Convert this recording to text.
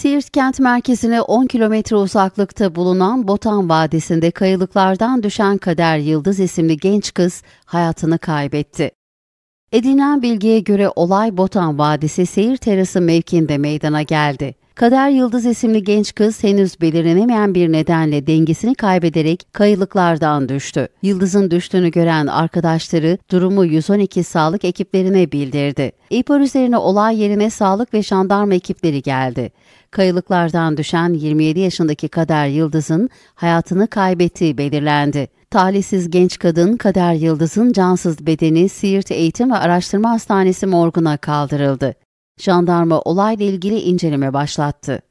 Siirt kent merkezine 10 kilometre uzaklıkta bulunan Botan Vadisi'nde kayalıklardan düşen Kader Yıldız isimli genç kız hayatını kaybetti. Edinilen bilgiye göre olay Botan Vadisi seyir terası mevkinde meydana geldi. Kader Yıldız isimli genç kız henüz belirlenemeyen bir nedenle dengesini kaybederek kayılıklardan düştü. Yıldız'ın düştüğünü gören arkadaşları durumu 112 sağlık ekiplerine bildirdi. İhbar üzerine olay yerine sağlık ve jandarma ekipleri geldi. Kayılıklardan düşen 27 yaşındaki Kader Yıldız'ın hayatını kaybettiği belirlendi. Talihsiz genç kadın Kader Yıldız'ın cansız bedeni Siirt Eğitim ve Araştırma Hastanesi morguna kaldırıldı. Jandarma olayla ilgili inceleme başlattı.